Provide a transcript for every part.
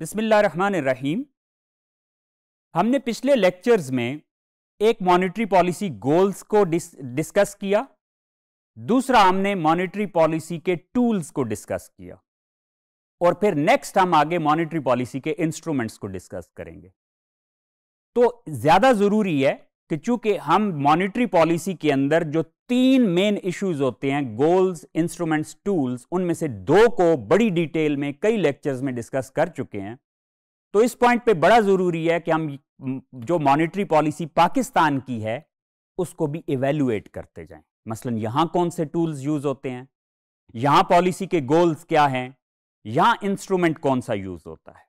बिस्मिल्लाहमानिर्रहीम हमने पिछले लेक्चर्स में एक मॉनेटरी पॉलिसी गोल्स को डिस, डिस्कस किया दूसरा हमने मॉनेटरी पॉलिसी के टूल्स को डिस्कस किया और फिर नेक्स्ट हम आगे मॉनेटरी पॉलिसी के इंस्ट्रूमेंट्स को डिस्कस करेंगे तो ज़्यादा ज़रूरी है कि चूंकि हम मॉनेटरी पॉलिसी के अंदर जो तीन मेन इश्यूज होते हैं गोल्स इंस्ट्रूमेंट्स टूल्स उनमें से दो को बड़ी डिटेल में कई लेक्चर्स में डिस्कस कर चुके हैं तो इस पॉइंट पे बड़ा ज़रूरी है कि हम जो मॉनेटरी पॉलिसी पाकिस्तान की है उसको भी इवेलुएट करते जाएं मसलन यहां कौन से टूल्स यूज़ होते हैं यहां पॉलिसी के गोल्स क्या हैं यहां इंस्ट्रूमेंट कौन सा यूज़ होता है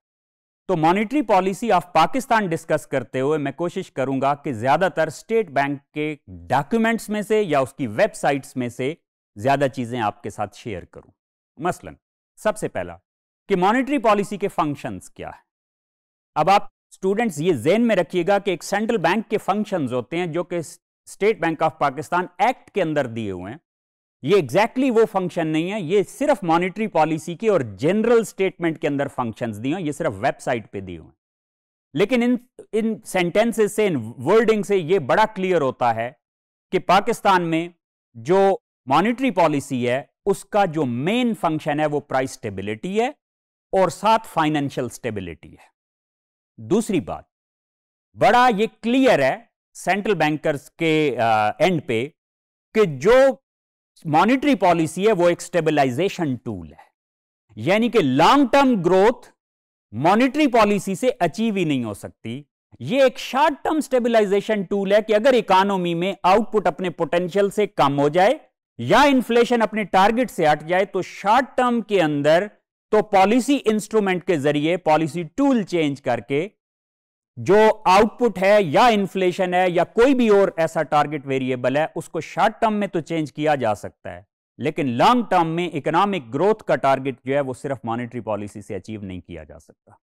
तो monetary policy of Pakistan discuss करते हुए मैं कोशिश करूंगा कि ज़्यादातर स्टेट बैंक के डॉक्यूमेंट्स में से या उसकी वेबसाइट्स में से ज़्यादा चीज़ें आपके साथ शेयर करूं मसलन सबसे पहला कि मॉनिटरी पॉलिसी के फंक्शंस क्या है अब आप स्टूडेंट्स ये जेन में रखिएगा कि एक सेंट्रल बैंक के फंक्शंस होते हैं जो कि state bank of Pakistan act के अंदर दिए हुए हैं ये एग्जैक्टली exactly वो फंक्शन नहीं है ये सिर्फ मॉनिटरी पॉलिसी के और जनरल स्टेटमेंट के अंदर फंक्शंस दिए हैं ये सिर्फ वेबसाइट पे दिए हुए हैं लेकिन इन इन सेंटेंसेस से इन वर्डिंग से ये बड़ा क्लियर होता है कि पाकिस्तान में जो मॉनिटरी पॉलिसी है उसका जो मेन फंक्शन है वो प्राइस स्टेबिलिटी है और साथ फाइनेंशियल स्टेबिलिटी है दूसरी बात बड़ा ये क्लियर है सेंट्रल बैंकर्स के एंड uh, पे कि जो मॉनिटरी पॉलिसी है वो एक स्टेबलाइजेशन टूल है यानी कि long term growth monetary policy से अचीव ही नहीं हो सकती ये एक शॉर्ट टर्म स्टेबलाइजेशन टूल है कि अगर इकोनॉमी में आउटपुट अपने पोटेंशियल से कम हो जाए या इन्फ्लेशन अपने टारगेट से हट जाए तो शॉर्ट टर्म के अंदर तो पॉलिसी इंस्ट्रूमेंट के जरिए पॉलिसी टूल चेंज करके जो आउटपुट है या इन्फ्लेशन है या कोई भी और ऐसा टारगेट वेरिएबल है उसको शॉर्ट टर्म में तो चेंज किया जा सकता है लेकिन लॉन्ग टर्म में इकोनॉमिक ग्रोथ का टारगेट जो है वो सिर्फ मॉनेटरी पॉलिसी से अचीव नहीं किया जा सकता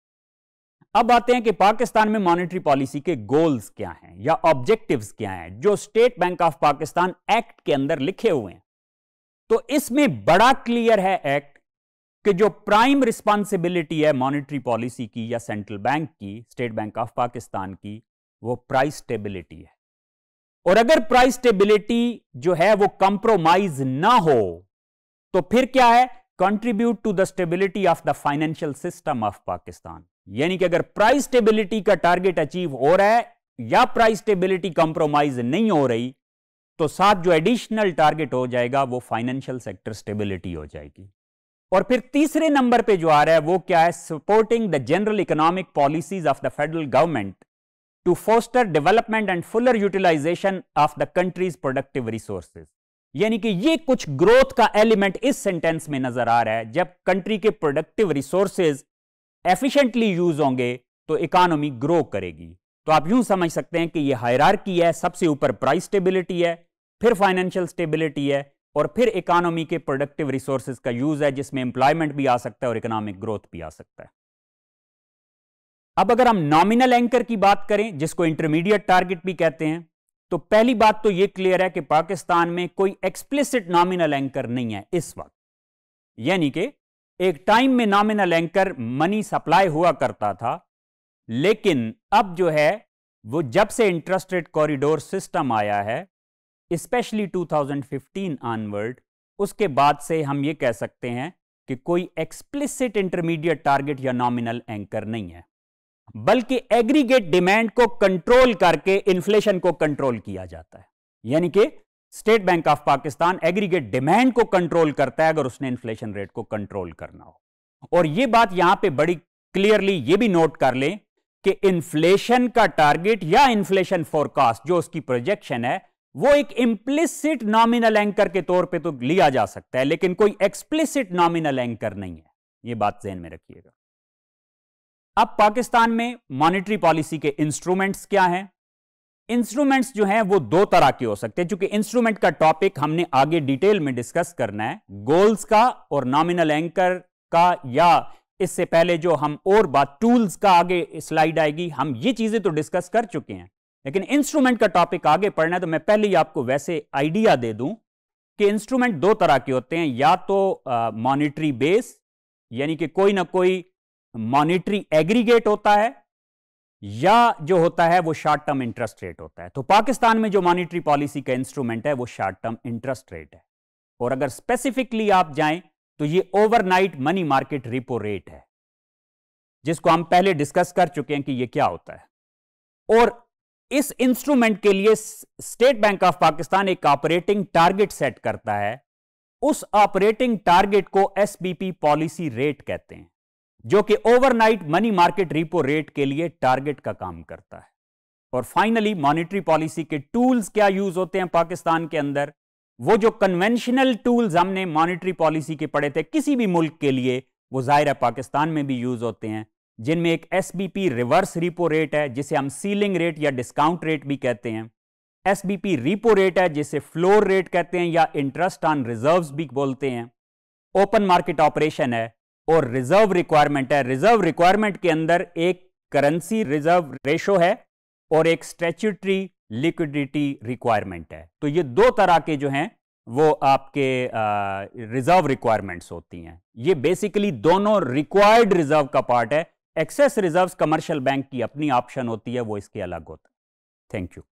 अब आते हैं कि पाकिस्तान में मॉनेटरी पॉलिसी के गोल्स क्या हैं या ऑब्जेक्टिव्स क्या हैं जो state bank of Pakistan act के अंदर लिखे हुए हैं तो इसमें बड़ा क्लियर है एक्ट कि जो प्राइम रिस्पॉन्सिबिलिटी है मॉनेटरी पॉलिसी की या सेंट्रल बैंक की स्टेट बैंक ऑफ पाकिस्तान की वो प्राइस स्टेबिलिटी है और अगर प्राइस स्टेबिलिटी जो है वो कंप्रोमाइज ना हो तो फिर क्या है contribute to the stability of the financial system of Pakistan यानी कि अगर प्राइस स्टेबिलिटी का टारगेट अचीव हो रहा है या प्राइस स्टेबिलिटी कंप्रोमाइज नहीं हो रही तो साथ जो एडिशनल टारगेट हो जाएगा वो फाइनेंशियल सेक्टर स्टेबिलिटी हो जाएगी और फिर तीसरे नंबर पे जो आ रहा है वो क्या है supporting the general economic policies of the federal government to foster development and fuller utilization of the country's productive resources यानी कि ये कुछ ग्रोथ का एलिमेंट इस सेंटेंस में नजर आ रहा है जब कंट्री के प्रोडक्टिव रिसोर्सेज एफिशिएंटली यूज होंगे तो इकोनॉमी ग्रो करेगी तो आप यूं समझ सकते हैं कि ये हायरार्की है सबसे ऊपर प्राइस स्टेबिलिटी है फिर फाइनेंशियल स्टेबिलिटी है और फिर इकोनॉमी के प्रोडक्टिव रिसोर्सेज का यूज है जिसमें एम्प्लॉयमेंट भी आ सकता है और इकोनॉमिक ग्रोथ भी आ सकता है अब अगर हम नॉमिनल एंकर की बात करें जिसको इंटरमीडिएट टारगेट भी कहते हैं तो पहली बात तो यह क्लियर है कि पाकिस्तान में कोई एक्सप्लिसिट नॉमिनल एंकर नहीं है इस वक्त यानी कि एक टाइम में नॉमिनल एंकर मनी सप्लाई हुआ करता था लेकिन अब जो है वो जब से इंटरेस्ट रेट कॉरिडोर सिस्टम आया है स्पेशली 2015 ऑनवर्ड उसके बाद से हम ये कह सकते हैं कि कोई एक्सप्लिसिट इंटरमीडिएट टारगेट या नॉमिनल एंकर नहीं है बल्कि एग्रीगेट डिमांड को कंट्रोल करके इन्फ्लेशन को कंट्रोल किया जाता है यानी कि state bank of Pakistan aggregate demand को कंट्रोल करता है अगर उसने इन्फ्लेशन रेट को कंट्रोल करना हो और यह बात यहां पे बड़ी क्लियरली यह भी नोट कर लें कि इन्फ्लेशन का टारगेट या इन्फ्लेशन फोरकास्ट जो उसकी प्रोजेक्शन है वो एक इम्प्लिसिट नॉमिनल एंकर के तौर पे तो लिया जा सकता है लेकिन कोई एक्सप्लिसिट नॉमिनल एंकर नहीं है ये बात जहन में रखिएगा अब पाकिस्तान में मॉनेटरी पॉलिसी के इंस्ट्रूमेंट्स क्या हैं इंस्ट्रूमेंट्स जो हैं वो दो तरह के हो सकते हैं क्योंकि इंस्ट्रूमेंट का टॉपिक हमने आगे डिटेल में डिस्कस करना है गोल्स का और नॉमिनल एंकर का या इससे पहले जो हम और बात टूल्स का आगे स्लाइड आएगी हम ये चीजें तो डिस्कस कर चुके हैं लेकिन इंस्ट्रूमेंट का टॉपिक आगे पढ़ना है तो मैं पहले ही आपको वैसे आइडिया दे दूं कि इंस्ट्रूमेंट दो तरह के होते हैं या तो मॉनिटरी बेस यानी कि कोई ना कोई मॉनिटरी एग्रीगेट होता है या जो होता है वो शॉर्ट टर्म इंटरेस्ट रेट होता है तो पाकिस्तान में जो मॉनिटरी पॉलिसी का इंस्ट्रूमेंट है वो शॉर्ट टर्म इंटरेस्ट रेट है और अगर स्पेसिफिकली आप जाएं तो ये overnight money market repo rate है जिसको हम पहले डिस्कस कर चुके हैं कि ये क्या होता है और इस इंस्ट्रूमेंट के लिए स्टेट बैंक ऑफ पाकिस्तान एक ऑपरेटिंग टारगेट सेट करता है उस ऑपरेटिंग टारगेट को एसबीपी पॉलिसी रेट कहते हैं जो कि overnight money market repo rate के लिए टारगेट का काम करता है और फाइनली मॉनेटरी पॉलिसी के टूल्स क्या यूज होते हैं पाकिस्तान के अंदर वो जो कन्वेंशनल टूल्स हमने मॉनेटरी पॉलिसी के पढ़े थे किसी भी मुल्क के लिए वो जाहिर है पाकिस्तान में भी यूज होते हैं जिनमें एक एस रिवर्स रिपो रेट है जिसे हम सीलिंग रेट या डिस्काउंट रेट भी कहते हैं एस रिपो रेट है जिसे फ्लोर रेट कहते हैं या इंटरेस्ट ऑन रिजर्व भी बोलते हैं ओपन मार्केट ऑपरेशन है और रिजर्व रिक्वायरमेंट है रिजर्व रिक्वायरमेंट के अंदर एक करेंसी रिजर्व रेशो है और एक स्टेचुटरी लिक्विडिटी रिक्वायरमेंट है तो ये दो तरह के जो हैं वो आपके रिजर्व रिक्वायरमेंट्स होती हैं ये बेसिकली दोनों रिक्वायर्ड रिजर्व का पार्ट है एक्सेस रिजर्व्स कमर्शियल बैंक की अपनी ऑप्शन होती है वो इसके अलग होता है थैंक यू